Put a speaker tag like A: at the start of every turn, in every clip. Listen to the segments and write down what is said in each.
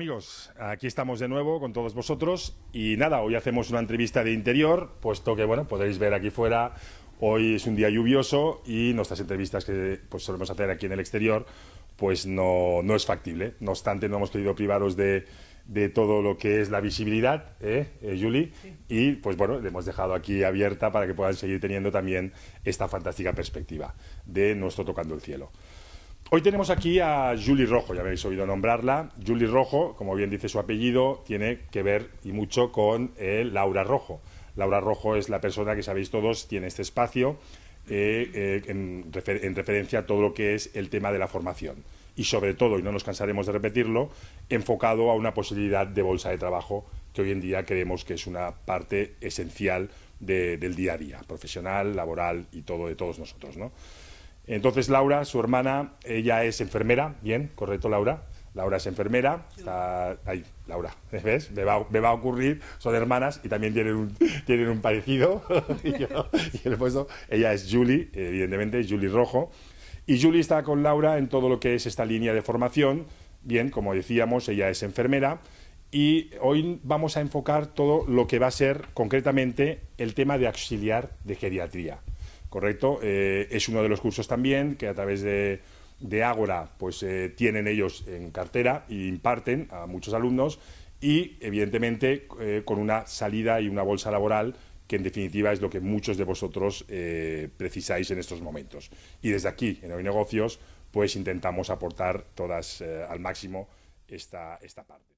A: amigos, aquí estamos de nuevo con todos vosotros y nada, hoy hacemos una entrevista de interior, puesto que bueno, podéis ver aquí fuera, hoy es un día lluvioso y nuestras entrevistas que pues, solemos hacer aquí en el exterior, pues no, es factible. No obstante, no hemos querido privaros de, todo lo que es la visibilidad, ¿eh, eh Julie? Y pues bueno, le hemos dejado aquí abierta para que puedan seguir teniendo también esta fantástica perspectiva de nuestro tocando el cielo. Hoy tenemos aquí a Julie Rojo, ya habéis oído nombrarla. Julie Rojo, como bien dice su apellido, tiene que ver y mucho con eh, Laura Rojo. Laura Rojo es la persona que sabéis todos, tiene este espacio eh, eh, en, referencia a todo lo que es el tema de la formación. Y sobre todo, y no nos cansaremos de repetirlo, enfocado a una posibilidad de bolsa de trabajo que hoy en día creemos que es una parte esencial del día a día, profesional, laboral y todo de todos nosotros. ¿no? Entonces Laura, su hermana, ella es enfermera, bien, correcto Laura, Laura es enfermera, ahí, Laura, ¿ves? Me va, a ocurrir, son hermanas y también tienen un, parecido. ella es Julie, evidentemente, Julie Rojo. Y Julie está con Laura en todo lo que es esta línea de formación. Bien, como decíamos, ella es enfermera. Y hoy vamos a enfocar todo lo que va a ser concretamente el tema de auxiliar de geriatría. Correcto. Eh, es uno de los cursos también que a través de, de Ágora pues eh, tienen ellos en cartera y imparten a muchos alumnos y evidentemente eh, con una salida y una bolsa laboral que en definitiva es lo que muchos de vosotros precisáis en estos momentos. Y desde aquí, en Hoy Negocios, pues intentamos aportar todas al máximo esta, esta parte.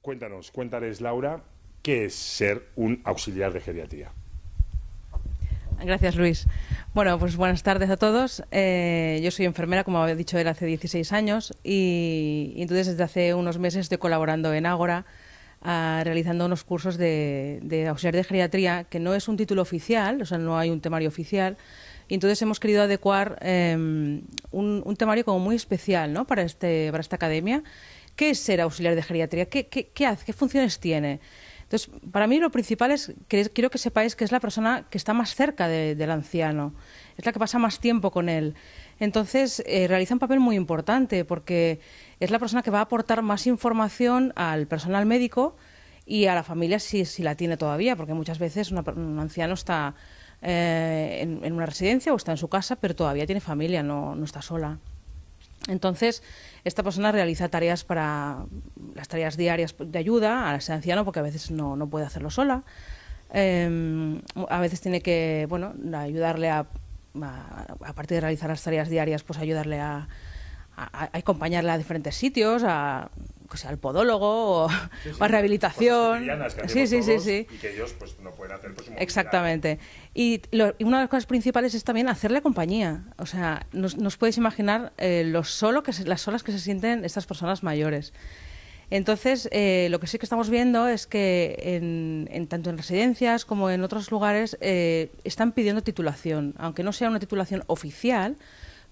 A: Cuéntanos, cuéntales Laura, ¿qué es ser un auxiliar de geriatría?
B: Gracias, Luis. Bueno, pues buenas tardes a todos. Eh, yo soy enfermera, como había dicho él, hace 16 años y, entonces desde hace unos meses estoy colaborando en Ágora, ah, realizando unos cursos de, auxiliar de geriatría, que no es un título oficial, o sea, no hay un temario oficial. Y entonces hemos querido adecuar em, un, temario como muy especial ¿no? Este, para, esta academia. ¿Qué es ser auxiliar de geriatría? ¿Qué, qué hace? ¿Qué funciones tiene? Entonces, para mí lo principal es que quiero que sepáis que es la persona que está más cerca del anciano, es la que pasa más tiempo con él. Entonces, eh, realiza un papel muy importante porque es la persona que va a aportar más información al personal médico y a la familia si, la tiene todavía, porque muchas veces un anciano está eh, en, una residencia o está en su casa, pero todavía tiene familia, no está sola. Entonces, esta persona realiza tareas para las tareas diarias de ayuda a ese anciano porque a veces no, no puede hacerlo sola. Em, a veces tiene que bueno, ayudarle a, a, a, partir de realizar las tareas diarias, pues ayudarle a, a, a a diferentes sitios, a al podólogo o, a rehabilitación. sí, sí, sí, sí. Y que
A: ellos pues, no pueden hacer Exactamente.
B: Y, una de las cosas principales es también hacerle compañía. O sea, nos, podéis imaginar eh, solo que las solas que se sienten estas personas mayores. Entonces, eh, lo que sí que estamos viendo es que en, tanto en residencias como en otros lugares eh, están pidiendo titulación, aunque no sea una titulación oficial,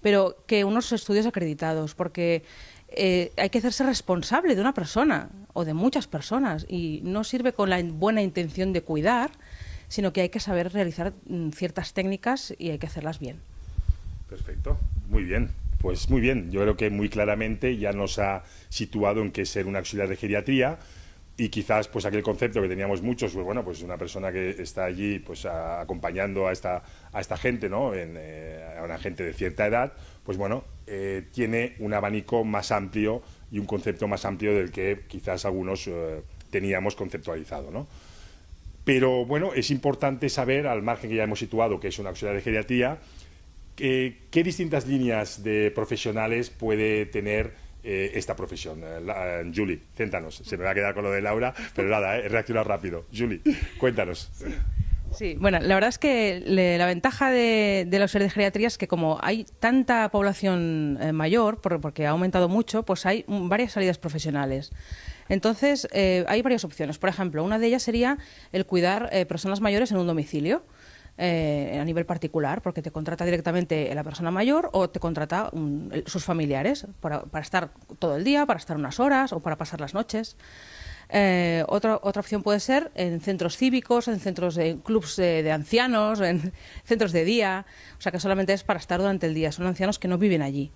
B: pero que unos estudios acreditados, porque eh, hay que hacerse responsable de una persona o de muchas personas y no sirve con la buena intención de cuidar, sino que hay que saber realizar mm, ciertas técnicas y hay que hacerlas bien.
A: Perfecto, muy bien. Pues muy bien, yo creo que muy claramente ya nos ha situado en qué ser una auxiliar de geriatría, y quizás pues aquel concepto que teníamos muchos, pues, bueno, pues una persona que está allí pues acompañando a esta, a esta gente, ¿no? Eh, a una gente de cierta edad, pues bueno, eh, tiene un abanico más amplio y un concepto más amplio del que quizás algunos eh, teníamos conceptualizado, ¿no? Pero bueno, es importante saber, al margen que ya hemos situado, que es una auxiliar de geriatría, qué distintas líneas de profesionales puede tener eh, esta profesión. Eh, eh, Julie, céntanos. Se me va a quedar con lo de Laura, pero nada, he rápido. Julie, cuéntanos.
B: Sí. bueno, la verdad es que la ventaja de, la auxiliar de geriatría es que como hay tanta población mayor, porque ha aumentado mucho, pues hay varias salidas profesionales. Entonces, hay varias opciones. Por ejemplo, una de ellas sería el cuidar personas mayores en un domicilio. Eh, a nivel particular, porque te contrata directamente la persona mayor o te contrata sus familiares para, estar todo el día, para estar unas horas o para pasar las noches. Eh, otra, opción puede ser en centros cívicos, en centros de clubs de, ancianos, en centros de día, o sea que solamente es para estar durante el día, son ancianos que no viven allí.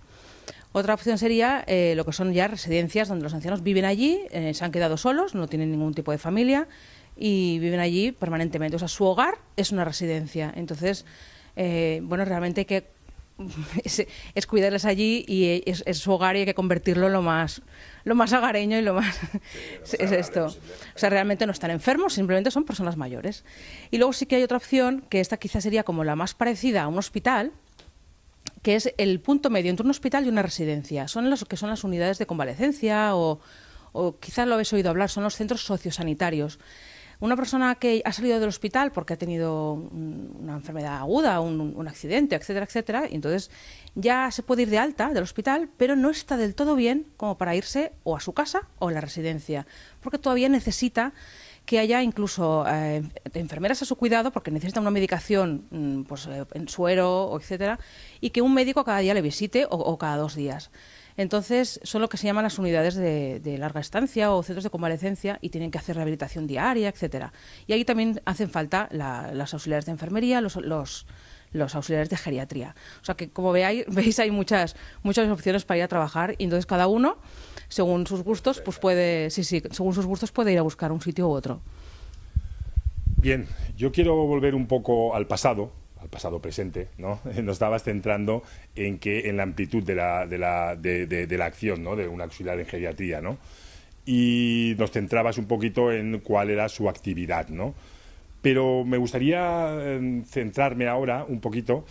B: Otra opción sería eh, lo que son ya residencias donde los ancianos viven allí, se han quedado solos, no tienen ningún tipo de familia y viven allí permanentemente. O sea, su hogar es una residencia. Entonces, eh, bueno, realmente hay que es, cuidarles allí y es, su hogar y hay que convertirlo lo más lo más agareño y lo más es esto. O sea, realmente no están enfermos, simplemente son personas mayores. Y luego sí que hay otra opción que esta quizás sería como la más parecida a un hospital, que es el punto medio entre un hospital y una residencia. Son los que son las unidades de convalecencia o, o quizás lo habéis oído hablar, son los centros sociosanitarios una persona que ha salido del hospital porque ha tenido una enfermedad aguda, un, accidente, etcétera, etcétera, y entonces ya se puede ir de alta del hospital, pero no está del todo bien como para irse o a su casa o a la residencia, porque todavía necesita que haya incluso eh, enfermeras a su cuidado porque necesita una medicación mm, pues, eh, en suero, etcétera, y que un médico cada día le visite o, o cada dos días. Entonces, son lo que se llaman las unidades de, larga estancia o centros de convalecencia y tienen que hacer rehabilitación diaria, etcétera. Y ahí también hacen falta las auxiliares de enfermería, los, los auxiliares de geriatría. O sea que como veáis, veis hay muchas, muchas opciones para ir a trabajar y entonces cada uno, según sus gustos, pues puede, sí, sí, según sus gustos puede ir a buscar un sitio u otro.
A: Bien, yo quiero volver un poco al pasado, pasado presente, ¿no? Nos estabas centrando en que en la amplitud de la, acción, ¿no? De un auxiliar en geriatría, ¿no? Y nos centrabas un poquito en cuál era su actividad, ¿no? Pero me gustaría em, centrarme ahora un poquito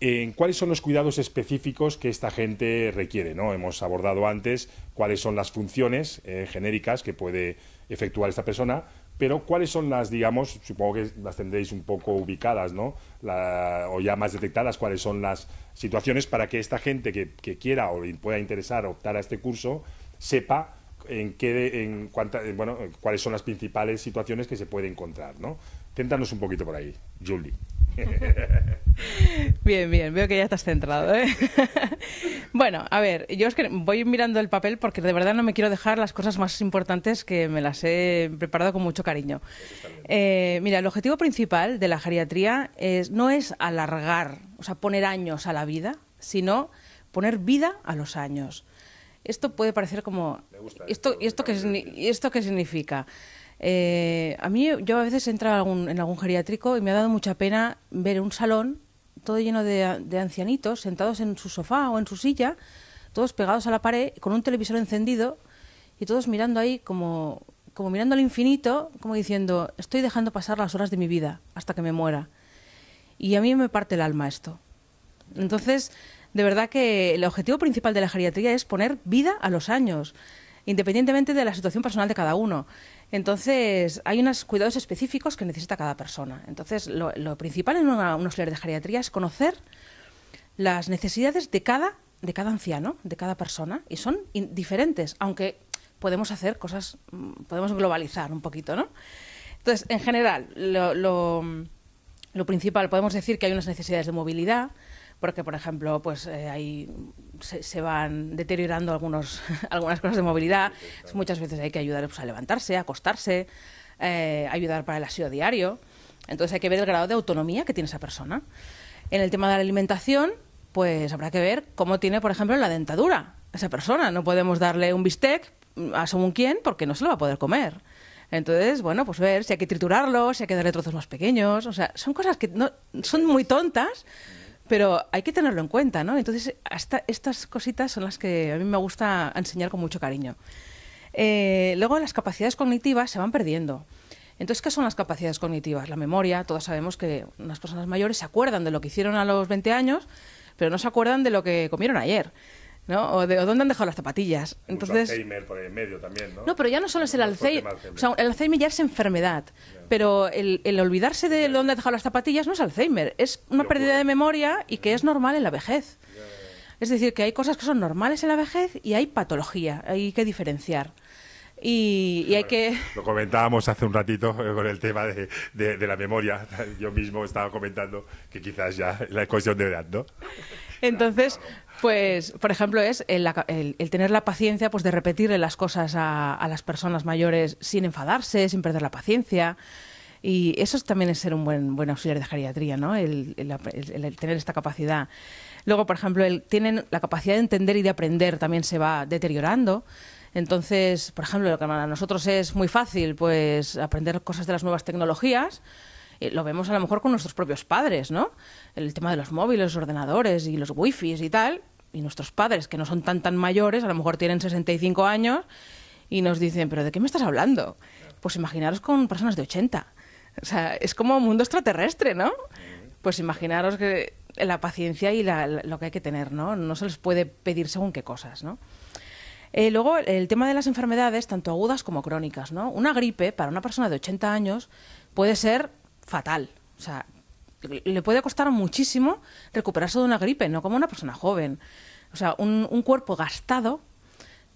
A: en cuáles son los cuidados específicos que esta gente requiere, ¿no? Hemos abordado antes cuáles son las funciones eh, genéricas que puede efectuar esta persona, pero ¿cuáles son las, digamos, supongo que las tendréis un poco ubicadas, ¿no? o ya más detectadas, cuáles son las situaciones para que esta gente que, quiera o pueda interesar optar a este curso sepa en qué, bueno, cuáles son las principales situaciones que se puede encontrar, ¿no? Téntanos un poquito por ahí, Julie.
B: Bien, bien, veo que ya estás centrado. ¿eh? bueno, a ver, yo es que voy mirando el papel porque de verdad no me quiero dejar las cosas más importantes que me las he preparado con mucho cariño. Eh, mira, el objetivo principal de la geriatría es, no es alargar, o sea, poner años a la vida, sino poner vida a los años. Esto puede parecer como... Gusta ¿Esto, esto, esto, ¿Esto qué significa? Eh, a mí, yo a veces he en algún geriátrico y me ha dado mucha pena ver un salón todo lleno de, ancianitos sentados en su sofá o en su silla, todos pegados a la pared, con un televisor encendido y todos mirando ahí como, como mirando al infinito, como diciendo, estoy dejando pasar las horas de mi vida hasta que me muera. Y a mí me parte el alma esto. Entonces, de verdad que el objetivo principal de la geriatría es poner vida a los años, independientemente de la situación personal de cada uno. Entonces, hay unos cuidados específicos que necesita cada persona. Entonces, lo, principal en unos un de geriatría es conocer las necesidades de cada, de cada anciano, de cada persona, y son diferentes, aunque podemos hacer cosas, mm, podemos globalizar un poquito, ¿no? Entonces, en general, lo principal, podemos decir que hay unas necesidades de movilidad, porque por ejemplo pues eh, ahí se, van deteriorando algunos, algunas cosas de movilidad, muchas veces hay que ayudar pues, a levantarse, a acostarse, eh, ayudar para el aseo diario, entonces hay que ver el grado de autonomía que tiene esa persona. En el tema de la alimentación, pues habrá que ver cómo tiene, por ejemplo, la dentadura esa persona, no podemos darle un bistec a según quién porque no se lo va a poder comer. Entonces, bueno, pues ver si hay que triturarlo, si hay que darle trozos más pequeños. O sea, son cosas que no, son muy tontas, pero hay que tenerlo en cuenta, ¿no? Entonces, estas cositas son las que a mí me gusta enseñar con mucho cariño. Eh, luego, las capacidades cognitivas se van perdiendo. Entonces, ¿qué son las capacidades cognitivas? La memoria, todos sabemos que unas personas mayores se acuerdan de lo que hicieron a los 20 años, pero no se acuerdan de lo que comieron ayer. ¿no? O, dónde han dejado las zapatillas. Pues Entonces,
A: Alzheimer por el medio también, ¿no? No,
B: pero ya no solo es el Alzheimer. el Alzheimer ya es enfermedad. Pero el, olvidarse de dónde han dejado las zapatillas no es Alzheimer. Es una pérdida de memoria y que es normal en la vejez. Es decir, que hay cosas que son normales en la vejez y hay patología. Hay que diferenciar. Y, hay que...
A: Lo comentábamos hace un ratito eh, con el tema de, de, la memoria. Yo mismo estaba comentando que quizás ya la cuestión de edad, ¿no?
B: Entonces, pues, por ejemplo, es el, tener la paciencia pues, de repetirle las cosas a, las personas mayores sin enfadarse, sin perder la paciencia. Y eso también es ser un buen, buen auxiliar de geriatría, ¿no? El, tener esta capacidad. Luego, por ejemplo, tienen la capacidad de entender y de aprender también se va deteriorando. Entonces, por ejemplo, lo que nosotros es muy fácil, pues aprender cosas de las nuevas tecnologías, eh, lo vemos a lo mejor con nuestros propios padres, ¿no? El tema de los móviles, los ordenadores y los wifi y tal. Y nuestros padres, que no son tan tan mayores, a lo mejor tienen 65 años, y nos dicen, pero ¿de qué me estás hablando? Pues imaginaros con personas de 80. O sea, es como un mundo extraterrestre, ¿no? Pues imaginaros que la paciencia y lo que hay que tener, ¿no? No se les puede pedir según qué cosas, ¿no? Eh, luego, el tema de las enfermedades, tanto agudas como crónicas, ¿no? Una gripe para una persona de 80 años puede ser fatal. O sea, le puede costar muchísimo recuperarse de una gripe, no como una persona joven. O sea, un, cuerpo gastado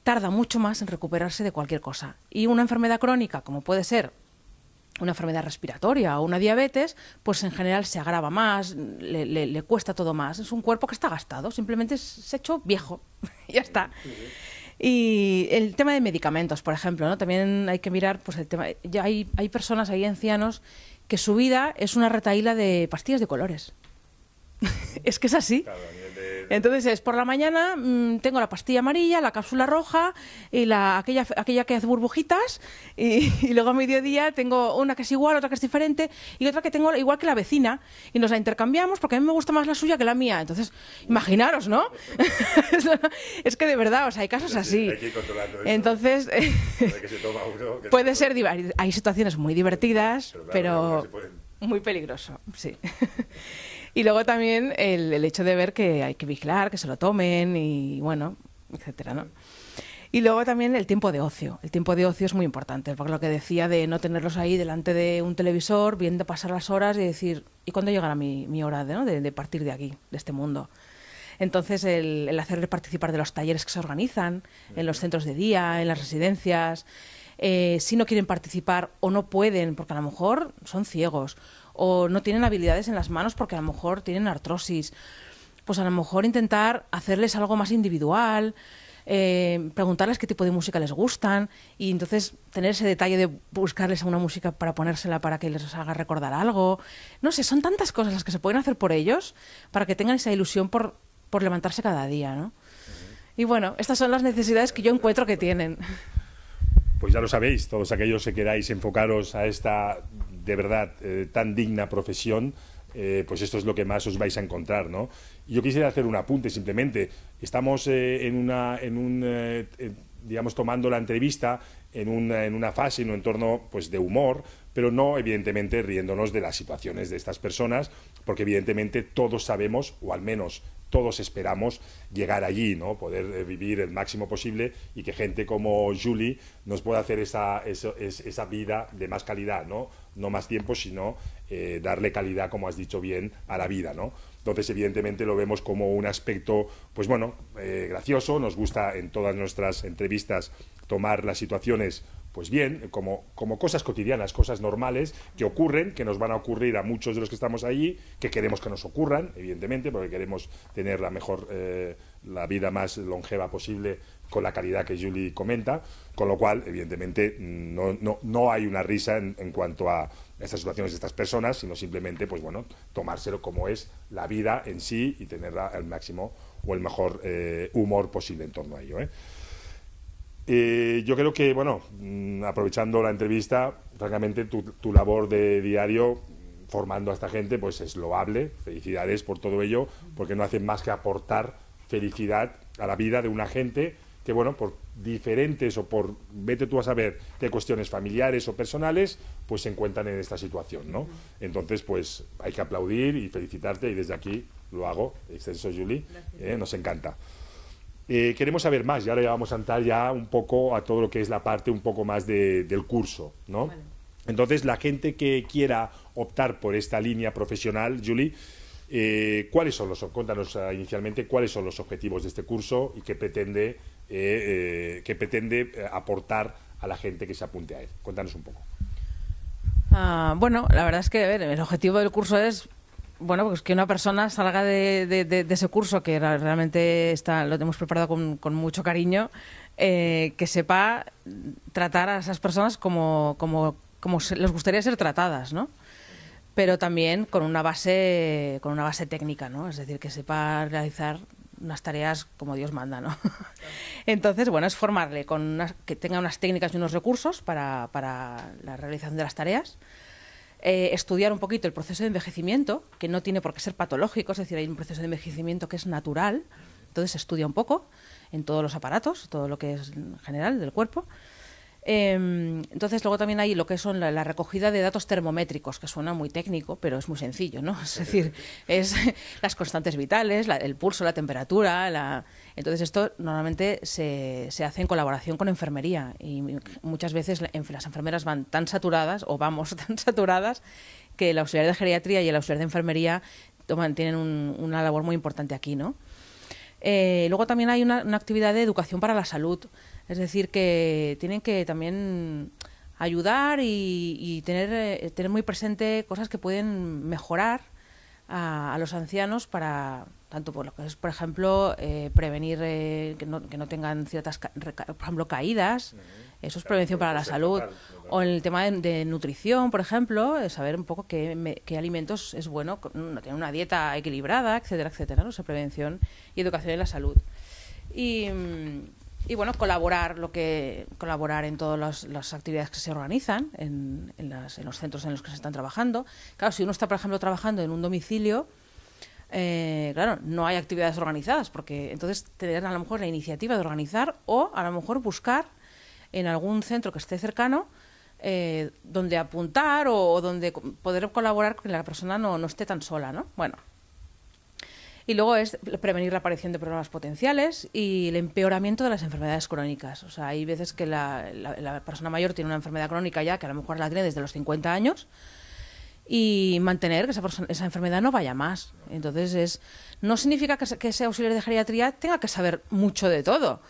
B: tarda mucho más en recuperarse de cualquier cosa. Y una enfermedad crónica, como puede ser una enfermedad respiratoria o una diabetes, pues en general se agrava más, le, cuesta todo más. Es un cuerpo que está gastado, simplemente se ha hecho viejo. ya está. Y el tema de medicamentos, por ejemplo, ¿no? También hay que mirar, pues el tema. Ya hay, hay personas, hay ancianos, que su vida es una retaíla de pastillas de colores. es que es así. Entonces es por la mañana mm, tengo la pastilla amarilla, la cápsula roja y la aquella, aquella que hace burbujitas y, luego a mediodía tengo una que es igual, otra que es diferente y otra que tengo igual que la vecina y nos la intercambiamos porque a mí me gusta más la suya que la mía. Entonces, imaginaros, ¿no? es que de verdad, hay casos así. Entonces, puede ser Hay situaciones muy divertidas, pero, muy peligroso, sí. Y luego también el, hecho de ver que hay que vigilar, que se lo tomen y bueno, etcétera, ¿no? Y luego también el tiempo de ocio. El tiempo de ocio es muy importante, porque lo que decía de no tenerlos ahí delante de un televisor, viendo pasar las horas y decir, ¿y cuándo llegará mi, mi hora de, partir de aquí, de este mundo? Entonces, el, el hacerles participar de los talleres que se organizan, en los centros de día, en las residencias, eh, si no quieren participar o no pueden, porque a lo mejor son ciegos o no tienen habilidades en las manos porque a lo mejor tienen artrosis. Pues a lo mejor intentar hacerles algo más individual, eh, preguntarles qué tipo de música les gustan y entonces tener ese detalle de buscarles una música para ponérsela para que les haga recordar algo. No sé, son tantas cosas las que se pueden hacer por ellos para que tengan esa ilusión por, levantarse cada día, Y bueno, estas son las necesidades que yo encuentro que tienen.
A: Pues ya lo sabéis, todos aquellos que queráis enfocaros a esta de verdad eh, tan digna profesión, eh, pues esto es lo que más os vais a encontrar, ¿no? Yo quisiera hacer un apunte simplemente. Estamos eh, en una, en un, digamos, tomando la entrevista en una, en una fase, en un entorno, pues, de humor, pero no, evidentemente, riéndonos de las situaciones de estas personas, porque evidentemente todos sabemos, o al menos todos esperamos llegar allí, ¿no? Poder vivir el máximo posible y que gente como Julie nos pueda hacer esa, esa vida de más calidad, ¿no? no más tiempo, sino eh, darle calidad, como has dicho bien, a la vida, ¿no? Entonces, evidentemente, lo vemos como un aspecto, pues bueno, eh, gracioso. Nos gusta en todas nuestras entrevistas tomar las situaciones pues bien, como, como cosas cotidianas, cosas normales que ocurren, que nos van a ocurrir a muchos de los que estamos allí, que queremos que nos ocurran, evidentemente, porque queremos tener la mejor, eh, la vida más longeva posible con la calidad que Julie comenta, con lo cual, evidentemente, no, no, no hay una risa en, cuanto a estas situaciones de estas personas, sino simplemente, pues bueno, tomárselo como es la vida en sí y tenerla al máximo o el mejor eh, humor posible en torno a ello. ¿eh? Eh, yo creo que, bueno, mm, aprovechando la entrevista, francamente tu, tu, labor de diario formando a esta gente, pues es loable. Felicidades por todo ello, porque no hacen más que aportar felicidad a la vida de una gente que, bueno, por diferentes o por, vete tú a saber, de cuestiones familiares o personales, pues se encuentran en esta situación, ¿no? Entonces, pues hay que aplaudir y felicitarte y desde aquí lo hago, extenso Julie, eh, nos encanta. Eh, queremos saber más y ahora ya vamos a entrar ya un poco a todo lo que es la parte un poco más del curso, ¿no? Entonces, la gente que quiera optar por esta línea profesional, Julie, eh, ¿cuáles son los, cuéntanos ah, inicialmente cuáles son los objetivos de este curso y qué pretende, eh, pretende aportar a la gente que se apunte a él? Cuéntanos un poco.
B: Ah, bueno, la verdad es que el objetivo del curso es bueno, pues que una persona salga de, ese curso que realmente está, lo tenemos preparado con, mucho cariño, eh, que sepa tratar a esas personas como, como, como les gustaría ser tratadas, ¿no? Pero también con una base, con una base técnica, ¿no? Es decir, que sepa realizar unas tareas como Dios manda, ¿no? Entonces, bueno, es formarle con que tenga unas técnicas y unos recursos para, para la realización de las tareas eh, estudiar un poquito el proceso de envejecimiento, que no tiene por qué ser patológico, es decir, hay un proceso de envejecimiento que es natural, entonces se estudia un poco en todos los aparatos, todo lo que es general del cuerpo. Em, entonces, luego también hay lo que son la, recogida de datos termométricos, que suena muy técnico, pero es muy sencillo, ¿no? Es decir, es las constantes vitales, el pulso, la temperatura, Entonces, esto normalmente se, hace en colaboración con enfermería y muchas veces las enfermeras van tan saturadas o vamos tan saturadas que la auxiliar de geriatría y la auxiliar de enfermería tienen una labor muy importante aquí, ¿no? Eh, luego también hay una, actividad de educación para la salud. Es decir, que tienen que también ayudar y, tener, eh, tener muy presente cosas que pueden mejorar a, los ancianos para tanto por lo que es, por ejemplo, eh, prevenir eh, que, no, tengan ciertas, por ejemplo, caídas, eso es prevención para la salud, o en el tema de, nutrición, por ejemplo, saber un poco qué, alimentos es bueno, tener una dieta equilibrada, etcétera, etcétera, no o sea, prevención y educación en la salud. Y, mm, y bueno, colaborar, lo que, colaborar en todas las, actividades que se organizan, en, en, los centros en los que se están trabajando. Claro, si uno está, por ejemplo, trabajando en un domicilio, eh, claro, no hay actividades organizadas, porque entonces tener a lo mejor la iniciativa de organizar o a lo mejor buscar en algún centro que esté cercano eh, donde apuntar o, donde poder colaborar con que la persona no, no esté tan sola, ¿no? Bueno, y luego es prevenir la aparición de problemas potenciales y el empeoramiento de las enfermedades crónicas. O sea, hay veces que la, persona mayor tiene una enfermedad crónica ya que a lo mejor la tiene desde los 50 años y mantener que esa, enfermedad no vaya más. Entonces, no significa que, ese auxiliar de geriatría tenga que saber mucho de todo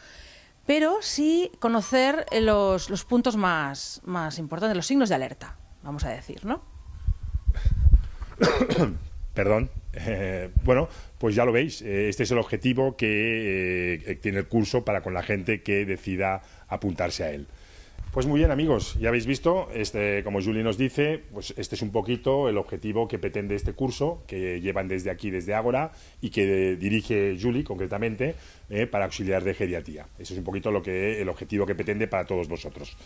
B: pero sí conocer eh, los, los, puntos más, más importantes, los signos de alerta, vamos a decir, ¿no?
A: Perdón. Eh, bueno, pues ya lo veis, eh, este es el objetivo eh, que tiene el curso para con la gente que decida apuntarse a él. Pues muy bien amigos, ya habéis visto, este, como julie nos dice, pues este es un poquito el objetivo que pretende este curso, que llevan desde aquí, desde Ágora, y que dirige julie concretamente para auxiliar de geriatría. Ese es un poquito lo que, el objetivo que pretende para todos vosotros.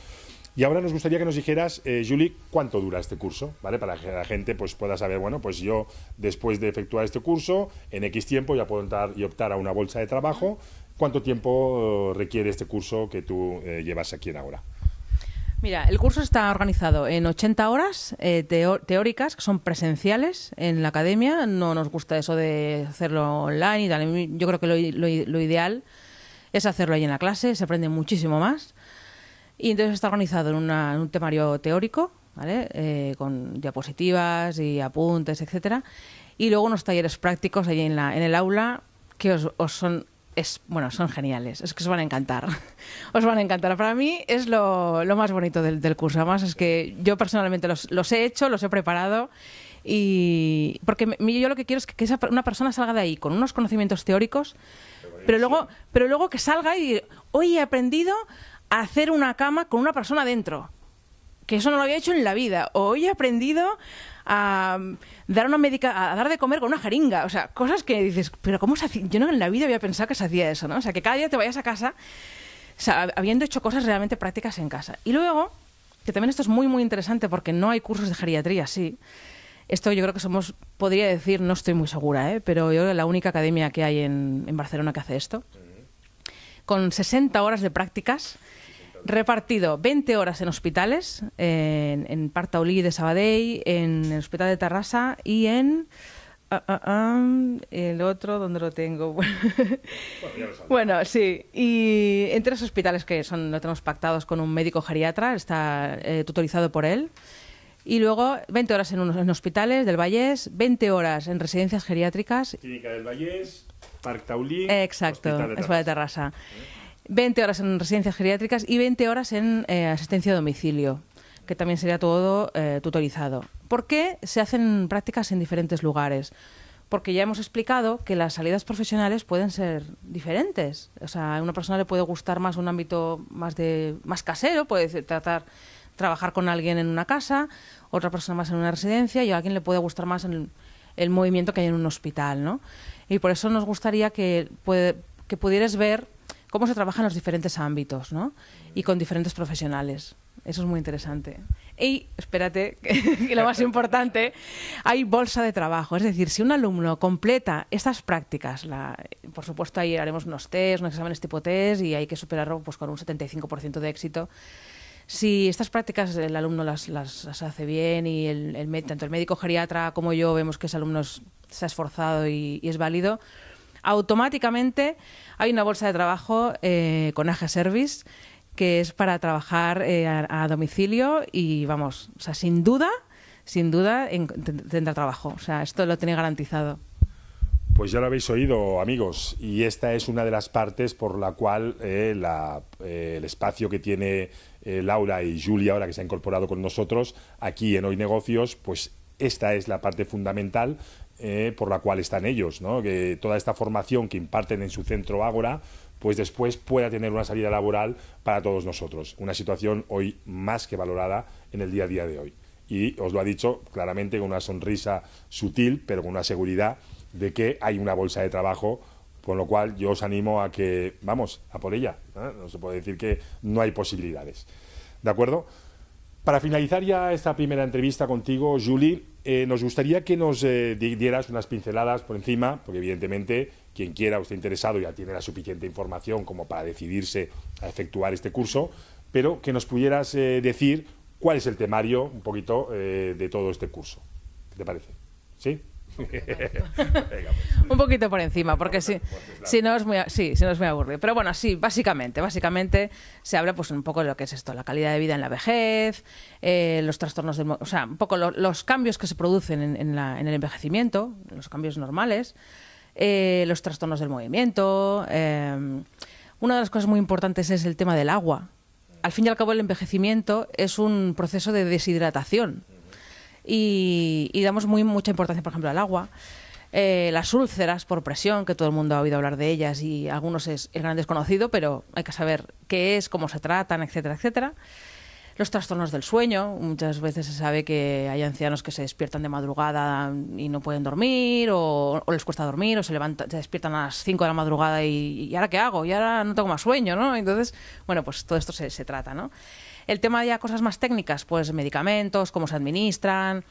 A: Y ahora nos gustaría que nos dijeras, eh, Julie, cuánto dura este curso, ¿vale? Para que la gente pues, pueda saber, bueno, pues yo después de efectuar este curso, en X tiempo ya puedo entrar y optar a una bolsa de trabajo. ¿Cuánto tiempo eh, requiere este curso que tú eh, llevas aquí en ahora?
B: Mira, el curso está organizado en 80 horas teóricas, que son presenciales en la academia. No nos gusta eso de hacerlo online y tal. Yo creo que lo, lo ideal es hacerlo ahí en la clase, se aprende muchísimo más. Y entonces está organizado en, un temario teórico, eh, con diapositivas y apuntes, etcétera. Y luego unos talleres prácticos allí en, la, en el aula que os, son es, bueno, son geniales, es que os van a encantar. Os van a encantar. Para mí es lo, lo más bonito del, del, curso. Además, es que yo personalmente los, los, he hecho, los he preparado. Y porque yo lo que quiero es que, una persona salga de ahí con unos conocimientos teóricos, pero luego, pero luego que salga y hoy he aprendido hacer una cama con una persona dentro. Que eso no lo había hecho en la vida. O hoy he aprendido a mm, dar, una a dar de comer con una jeringa. O sea, cosas que dices, pero ¿cómo se hacía? Yo no en la vida había pensado que se hacía eso, ¿no? O sea, que cada día te vayas a casa habiendo hecho cosas realmente prácticas en casa. Y luego, que también esto es muy, muy interesante porque no hay cursos de geriatría, sí. Esto yo creo que somos, podría decir, no estoy muy segura, ¿eh? pero yo creo la única academia que hay en, en Barcelona que hace esto. Con 60 horas de prácticas repartido 20 horas en hospitales, en, en de Sabadell, en el Hospital de Tarrasa y en... Ah, ah, ah, el otro, ¿dónde lo tengo? bueno, sí. Y en tres hospitales que son, lo tenemos pactados con un médico geriatra, está eh, tutorizado por él. Y luego 20 horas en, unos, hospitales del Vallés, 20 horas en residencias geriátricas. Clínica del Vallés, Parc Taulí, Exacto, Hospital de Tarrasa. 20 horas en residencias geriátricas y 20 horas en eh, asistencia a domicilio, que también sería todo eh, tutorizado. ¿Por qué se hacen prácticas en diferentes lugares? Porque ya hemos explicado que las salidas profesionales pueden ser diferentes. O sea, a una persona le puede gustar más un ámbito más, de, más casero, puede tratar trabajar con alguien en una casa, otra persona más en una residencia y a alguien le puede gustar más el, el movimiento que hay en un hospital, ¿no? Y por eso nos gustaría que, que pudieras ver cómo se trabaja en los diferentes ámbitos ¿no? y con diferentes profesionales. Eso es muy interesante. Y espérate, que lo más importante, hay bolsa de trabajo. Es decir, si un alumno completa estas prácticas, por supuesto ahí haremos unos test, unos exámenes tipo test y hay que superarlo pues, con un 75% de éxito. Si estas prácticas el alumno las, hace bien y el, tanto el médico geriatra como yo vemos que ese alumno se ha esforzado y, y es válido, automáticamente hay una bolsa de trabajo eh, con Age Service que es para trabajar eh, a, domicilio y vamos, o sea, sin duda, sin duda en, tendrá trabajo. O sea, esto lo tiene garantizado.
A: Pues ya lo habéis oído, amigos, y esta es una de las partes por la cual eh, el espacio que tiene Laura y Julia, ahora que se ha incorporado con nosotros aquí en Hoy Negocios, pues esta es la parte fundamental eh, por la cual están ellos, que toda esta formación que imparten en su centro Ágora, pues después pueda tener una salida laboral para todos nosotros. Una situación hoy más que valorada en el día a día de hoy. Y os lo ha dicho claramente con una sonrisa sutil, pero con una seguridad de que hay una bolsa de trabajo con lo cual yo os animo a que, vamos, a por ella. No se puede decir que no hay posibilidades. ¿De acuerdo? Para finalizar ya esta primera entrevista contigo, Julie, eh, nos gustaría que nos eh, dieras unas pinceladas por encima, porque evidentemente quien quiera o esté interesado ya tiene la suficiente información como para decidirse a efectuar este curso, pero que nos pudieras eh, decir cuál es el temario un poquito de todo este curso. ¿Qué te parece? ¿Sí? Pues.
B: un poquito por encima, porque si, si, no es muy, si es muy aburrido. Pero bueno, sí, básicamente, básicamente se habla pues un poco de lo que es esto, la calidad de vida en la vejez, eh, los trastornos del... O sea, un poco los cambios que se producen en, en el envejecimiento, los cambios normales, eh, los trastornos del movimiento. Eh, una de las cosas muy importantes es el tema del agua. Al fin y al cabo, el envejecimiento es un proceso de deshidratación y, damos mucha importancia, por ejemplo, al agua. Eh, las úlceras por presión, que todo el mundo ha oído hablar de ellas y algunos es el gran desconocido, pero hay que saber qué es, cómo se tratan, etcétera, etcétera. Los trastornos del sueño, muchas veces se sabe que hay ancianos que se despiertan de madrugada y no pueden dormir, o, les cuesta dormir, o se, despiertan a las 5 de la madrugada y, ahora qué hago, y ahora no tengo más sueño, ¿no? Entonces, bueno, pues todo esto se, se trata, ¿no? El tema ya cosas más técnicas, pues medicamentos, cómo se administran.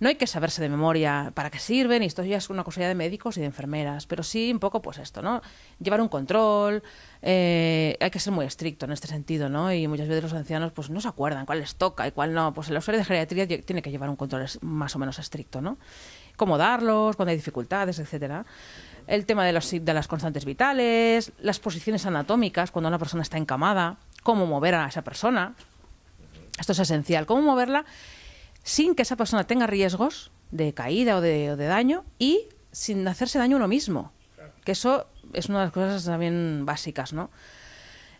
B: No hay que saberse de memoria para qué sirven, y esto ya es una cosa ya de médicos y de enfermeras, pero sí un poco pues esto, ¿no? Llevar un control, eh, hay que ser muy estricto en este sentido, ¿no? Y muchas veces los ancianos pues no se acuerdan cuál les toca y cuál no. Pues el usuario de geriatría tiene que llevar un control más o menos estricto, ¿no? Cómo darlos, cuando hay dificultades, etcétera el tema de, los, de, las constantes vitales, las posiciones anatómicas cuando una persona está encamada, cómo mover a esa persona, esto es esencial. ¿Cómo moverla sin que esa persona tenga riesgos de caída o de, daño y sin hacerse daño uno mismo? Que eso es una de las cosas también básicas, ¿no?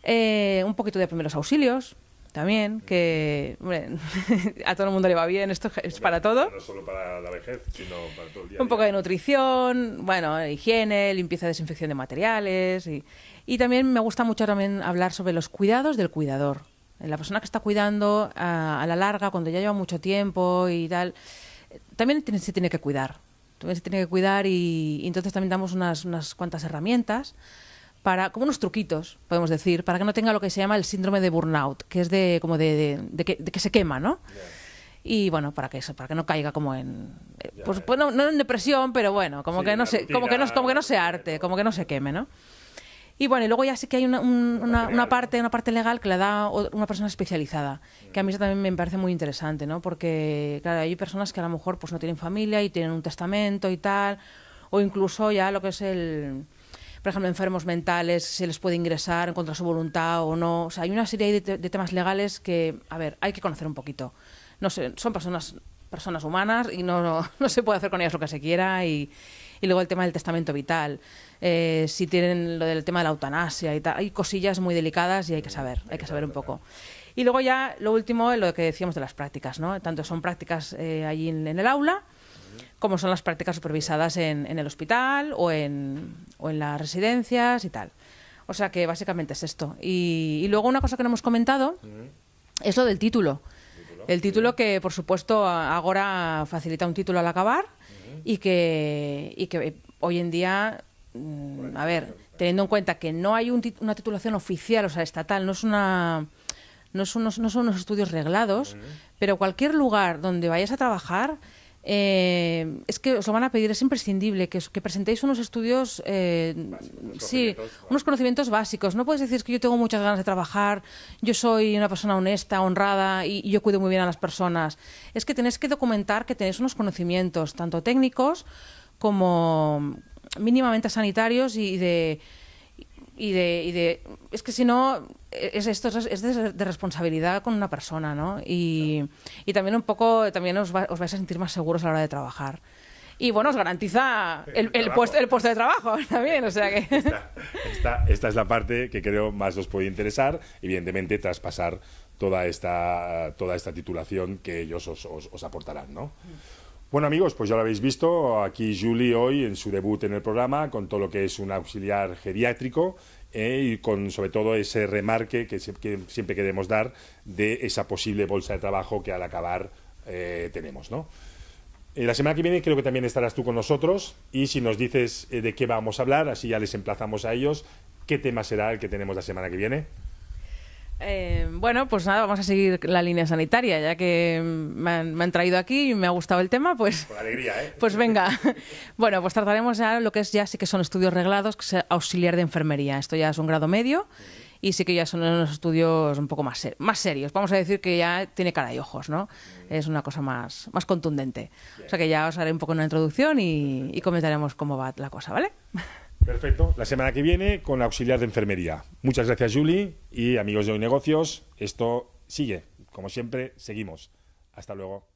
B: Eh, un poquito de primeros auxilios, también, que a todo el mundo le va bien, esto es para todo. No solo para
A: la vejez, sino para todo el día. Un
B: poco de nutrición, bueno, higiene, limpieza, desinfección de materiales. Y, también me gusta mucho también hablar sobre los cuidados del cuidador. Eh, la persona que está cuidando a, la larga, cuando ya lleva mucho tiempo y tal, eh, también tiene, se tiene que cuidar. También se tiene que cuidar y, entonces también damos unas, unas cuantas herramientas para, como unos truquitos, podemos decir, para que no tenga lo que se llama el síndrome de burnout, que es de como de, que, se quema, ¿no? Y bueno, para que eso, para que no caiga como en eh, pues, pues, no, no, en depresión, pero bueno, como que no se, como que no, como que no se arte, como que no se queme, ¿no? Y bueno, y luego ya sé que hay una, parte, una parte legal que la da una persona especializada, que a mí también me parece muy interesante, ¿no? Porque, claro, hay personas que a lo mejor pues no tienen familia y tienen un testamento y tal, o incluso ya lo que es el, por ejemplo, enfermos mentales, se les puede ingresar contra su voluntad o no. O sea, hay una serie de, temas legales que, a ver, hay que conocer un poquito. No sé, son personas personas humanas y no, no, no se puede hacer con ellas lo que se quiera y, y luego el tema del testamento vital. Eh, si tienen lo del tema de la eutanasia y tal. Hay cosillas muy delicadas y hay que saber, hay que saber un poco. Y luego ya lo último, lo que decíamos de las prácticas, ¿no? Tanto son prácticas eh, allí en, el aula, como son las prácticas supervisadas en, el hospital o en, o en, las residencias y tal. O sea que básicamente es esto. Y, luego una cosa que no hemos comentado es lo del título. El título que, por supuesto, ahora facilita un título al acabar y, que, y que hoy en día Mm, a ver, teniendo en cuenta que no hay una titulación oficial, o sea, estatal, no es una... No son, unos, estudios reglados, pero cualquier lugar donde vayas a trabajar, eh, es que os lo van a pedir, es imprescindible que, presentéis unos estudios, eh, sí, unos conocimientos básicos. No puedes decir que yo tengo muchas ganas de trabajar, yo soy una persona honesta, honrada y, y yo cuido muy bien a las personas. Es que tenéis que documentar que tenéis unos conocimientos, tanto técnicos como mínimamente sanitarios y de... Y de, y de es que si no, es, esto es de, responsabilidad con una persona, ¿no? Y, también un poco, también os, vais a sentir más seguros a la hora de trabajar. Y bueno, os garantiza el, puesto, el puesto, de trabajo también, o sea que...
A: Esta, es la parte que creo más os puede interesar, evidentemente, traspasar toda esta, toda esta titulación que ellos os, os, aportarán, ¿no? Mm. Bueno amigos, pues ya lo habéis visto, aquí Julie hoy en su debut en el programa con todo lo que es un auxiliar geriátrico eh, y con sobre todo ese remarque que, siempre queremos dar de esa posible bolsa de trabajo que al acabar eh, tenemos. ¿no? Eh, la semana que viene creo que también estarás tú con nosotros y si nos dices de qué vamos a hablar, así ya les emplazamos a ellos, ¿qué tema será el que tenemos la semana que viene?
B: Eh, bueno, pues nada, vamos a seguir la línea sanitaria, ya que me han, traído aquí y me ha gustado el tema, pues... alegría, ¿eh? Pues venga. bueno, pues trataremos ya lo que es ya sí que son estudios reglados, que es auxiliar de enfermería. Esto ya es un grado medio y sí que ya son unos estudios un poco más, más serios. Vamos a decir que ya tiene cara y ojos, ¿no? Es una cosa más, más contundente. O sea que ya os haré un poco una introducción y, y comentaremos cómo va la cosa, ¿vale?
A: Perfecto. La semana que viene con la auxiliar de enfermería. Muchas gracias, Julie. Y amigos de Hoy Negocios, esto sigue. Como siempre, seguimos. Hasta luego.